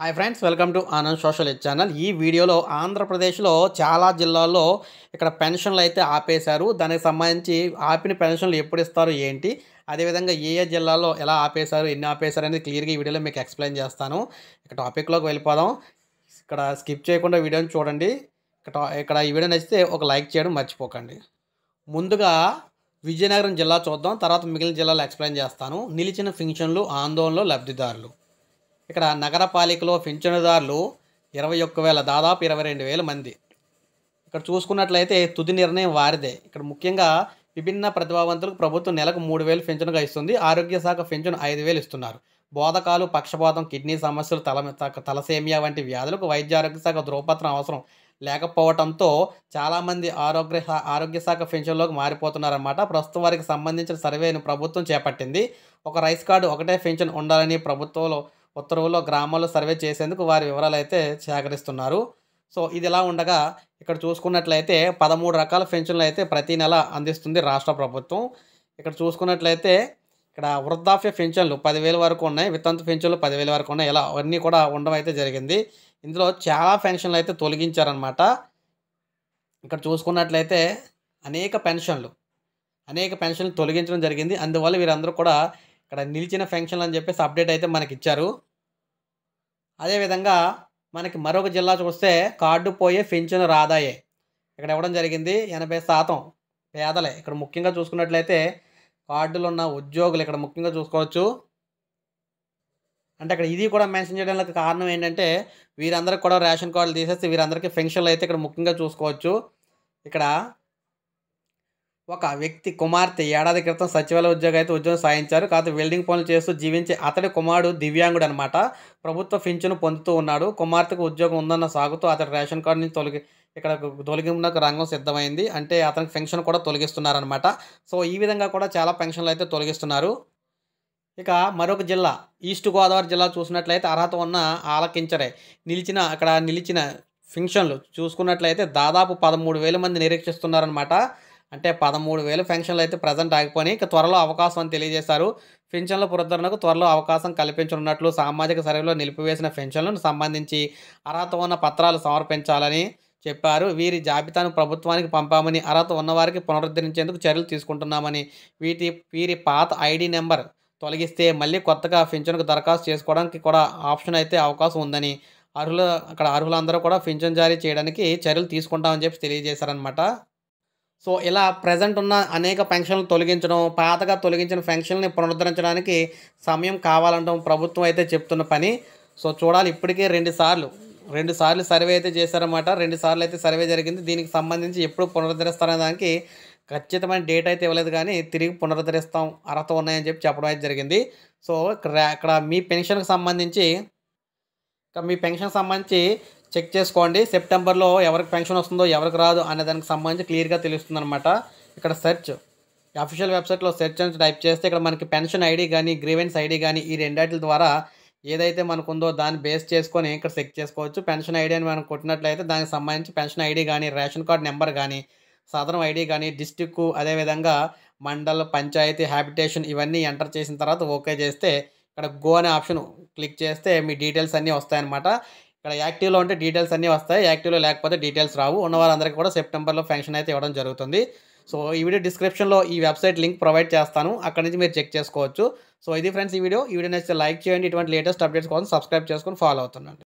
hi friends welcome to Anand social channel ఈ వీడియోలో ఆంధ్రప్రదేశ్లో చాలా జిల్లాల్లో ఇక్కడ పెన్షన్లు అయితే ఆపేశారు దానికి సంబంధించి ఆపిన పెన్షన్లు ఎప్పుడు ఇస్తారు ఏంటి అదేవిధంగా ఏ ఏ జిల్లాలో ఎలా ఆపేశారు ఎన్ని ఆపేశారు అనేది క్లియర్గా ఈ వీడియోలో మీకు ఎక్స్ప్లెయిన్ చేస్తాను ఇక టాపిక్లోకి వెళ్ళిపోదాం ఇక్కడ స్కిప్ చేయకుండా వీడియోని చూడండి ఇక్కడ ఇక్కడ ఈ వీడియో నచ్చితే ఒక లైక్ చేయడం మర్చిపోకండి ముందుగా విజయనగరం జిల్లా చూద్దాం తర్వాత మిగిలిన జిల్లాలో ఎక్స్ప్లెయిన్ చేస్తాను నిలిచిన ఫింక్షన్లు ఆందోళనలో లబ్ధిదారులు ఇక్కడ నగరపాలికలో పింఛనుదారులు ఇరవై ఒక్క వేల దాదాపు ఇరవై రెండు వేల మంది ఇక్కడ చూసుకున్నట్లయితే తుది నిర్ణయం వారిదే ఇక్కడ ముఖ్యంగా విభిన్న ప్రతిభావంతులకు ప్రభుత్వం నెలకు మూడు వేలు పెంచునుగా ఇస్తుంది ఆరోగ్య శాఖ పెంచును ఐదు వేలు ఇస్తున్నారు బోధకాలు పక్షపాతం కిడ్నీ సమస్యలు తల తలసేమియా వంటి వ్యాధులకు వైద్య ఆరోగ్య శాఖ ధృవపత్రం అవసరం లేకపోవడంతో చాలామంది ఆరోగ్య ఆరోగ్య శాఖ పెన్షన్లోకి మారిపోతున్నారన్నమాట ప్రస్తుతం వారికి సంబంధించిన సర్వేను ప్రభుత్వం చేపట్టింది ఒక రైస్ కార్డు ఒకటే పెన్షన్ ఉండాలని ప్రభుత్వంలో ఉత్తర్వుల్లో గ్రామాల్లో సర్వే చేసేందుకు వారి వివరాలు అయితే సేకరిస్తున్నారు సో ఇది ఎలా ఉండగా ఇక్కడ చూసుకున్నట్లయితే పదమూడు రకాల పెన్షన్లు అయితే ప్రతి నెల అందిస్తుంది రాష్ట్ర ప్రభుత్వం ఇక్కడ చూసుకున్నట్లయితే ఇక్కడ వృద్ధాప్య పెన్షన్లు పదివేల వరకు ఉన్నాయి వితంతు పెన్షన్లు పదివేల వరకు ఉన్నాయి ఇలా అవన్నీ కూడా ఉండడం అయితే జరిగింది ఇందులో చాలా పెన్షన్లు అయితే తొలగించారనమాట ఇక్కడ చూసుకున్నట్లయితే అనేక పెన్షన్లు అనేక పెన్షన్లు తొలగించడం జరిగింది అందువల్ల వీరందరూ కూడా ఇక్కడ నిలిచిన ఫంక్షన్లు అని చెప్పేసి అప్డేట్ అయితే మనకి ఇచ్చారు అదేవిధంగా మనకి మరొక జిల్లా చూస్తే కార్డు పోయే పెన్షన్ రాదాయే ఇక్కడ ఇవ్వడం జరిగింది ఎనభై శాతం పేదలే ఇక్కడ ముఖ్యంగా చూసుకున్నట్లయితే కార్డులు ఉన్న ఉద్యోగులు ఇక్కడ ముఖ్యంగా చూసుకోవచ్చు అంటే అక్కడ ఇది కూడా మెన్షన్ చేయడానికి కారణం ఏంటంటే వీరందరికి కూడా రేషన్ కార్డులు తీసేసి వీరందరికీ పెన్షన్లు అయితే ఇక్కడ ముఖ్యంగా చూసుకోవచ్చు ఇక్కడ ఒక వ్యక్తి కుమార్తె ఏడాది క్రితం సచివాలయ ఉద్యోగం అయితే ఉద్యోగం సాధించారు కాదు వెల్డింగ్ పనులు చేస్తూ జీవించే అతడి కుమారుడు దివ్యాంగుడు అనమాట ప్రభుత్వ పింఛను పొందుతూ ఉన్నాడు కుమార్తెకు ఉద్యోగం ఉందన్న సాగుతూ అతడి రేషన్ కార్డు నుంచి తొలగి ఇక్కడ తొలగింపునకు రంగం సిద్ధమైంది అంటే అతనికి పెన్షన్ కూడా తొలగిస్తున్నారనమాట సో ఈ విధంగా కూడా చాలా పెన్షన్లు అయితే తొలగిస్తున్నారు ఇక మరొక జిల్లా ఈస్ట్ గోదావరి జిల్లా చూసినట్లయితే అర్హత ఉన్న ఆలకించరే నిలిచిన అక్కడ నిలిచిన ఫింక్షన్లు చూసుకున్నట్లయితే దాదాపు పదమూడు వేల మంది నిరీక్షిస్తున్నారనమాట అంటే పదమూడు వేలు పెన్షన్లు అయితే ప్రజెంట్ ఆగిపోయి ఇక త్వరలో అవకాశం అని తెలియజేశారు పెన్షన్ల పునరుద్ధరణకు త్వరలో అవకాశం కల్పించనున్నట్లు సామాజిక సర్వేలో నిలిపివేసిన పెన్షన్లను సంబంధించి అర్హత ఉన్న పత్రాలు సమర్పించాలని చెప్పారు వీరి జాబితాను ప్రభుత్వానికి పంపామని అర్హత ఉన్నవారికి పునరుద్ధరించేందుకు చర్యలు తీసుకుంటున్నామని వీటి వీరి పాత ఐడి నెంబర్ తొలగిస్తే మళ్ళీ కొత్తగా పెన్షన్కు దరఖాస్తు చేసుకోవడానికి కూడా ఆప్షన్ అయితే అవకాశం ఉందని అర్హులు అక్కడ అర్హులందరూ కూడా పెన్షన్ జారీ చేయడానికి చర్యలు తీసుకుంటామని చెప్పి తెలియజేశారనమాట సో ఇలా ప్రజెంట్ ఉన్న అనేక పెన్షన్లు తొలగించడం పాతగా తొలగించిన పెన్షన్ని పునరుద్ధరించడానికి సమయం కావాలంటాం ప్రభుత్వం అయితే చెప్తున్న పని సో చూడాలి ఇప్పటికే రెండు సార్లు సర్వే అయితే చేశారన్నమాట సార్లు అయితే సర్వే జరిగింది దీనికి సంబంధించి ఎప్పుడు పునరుద్ధరిస్తారనే దానికి ఖచ్చితమైన డేట్ అయితే ఇవ్వలేదు కానీ తిరిగి పునరుద్ధరిస్తాం అర్హత ఉన్నాయని చెప్పి చెప్పడం అయితే జరిగింది సో ఇక్కడ ఇక్కడ మీ పెన్షన్కి సంబంధించి మీ పెన్షన్ సంబంధించి చెక్ చేసుకోండి సెప్టెంబర్లో ఎవరికి పెన్షన్ వస్తుందో ఎవరికి రాదు అనే దానికి సంబంధించి క్లియర్గా అనమాట ఇక్కడ సెర్చ్ అఫీషియల్ వెబ్సైట్లో సెర్చ్ అని టైప్ చేస్తే ఇక్కడ మనకి పెన్షన్ ఐడి కానీ గ్రీవెన్స్ ఐడి కానీ ఈ రెండాటిల ద్వారా ఏదైతే మనకుందో దాన్ని బేస్ చేసుకొని ఇక్కడ చెక్ చేసుకోవచ్చు పెన్షన్ ఐడి అని మనం కొట్టినట్లయితే దానికి సంబంధించి పెన్షన్ ఐడి కానీ రేషన్ కార్డ్ నెంబర్ కానీ సాధారణ ఐడి కానీ డిస్టిక్ అదేవిధంగా మండల్ పంచాయతీ హ్యాబిటేషన్ ఇవన్నీ ఎంటర్ చేసిన తర్వాత ఓకే చేస్తే ఇక్కడ గో అనే ఆప్షన్ క్లిక్ చేస్తే మీ డీటెయిల్స్ అన్నీ వస్తాయన్నమాట ఇక్కడ యాక్టివ్లో ఉంటే డీటెయిల్స్ అన్నీ వస్తాయి యాక్టివ్లో లేకపోతే డీటెయిల్స్ రావు ఉన్న వాళ్ళందరికీ కూడా సెప్టెంబర్లో ఫంక్షన్ అయితే ఇవ్వడం జరుగుతుంది సో ఈ వీడియో డిస్క్రిప్షన్లో ఈ వెబ్సైట్ లింక్ ప్రొవైడ్ చేస్తాను అక్కడ నుంచి మీరు చెక్ చేసుకోవచ్చు సో ఇది ఫ్రెండ్స్ ఈ వీడియో ఈ వీడియో నచ్చితే లైక్ చేయండి ఇటువంటి లేటెస్ట్ అప్డేట్స్ కోసం సబ్స్క్రైబ్ చేసుకొని ఫాలో అవుతుండండి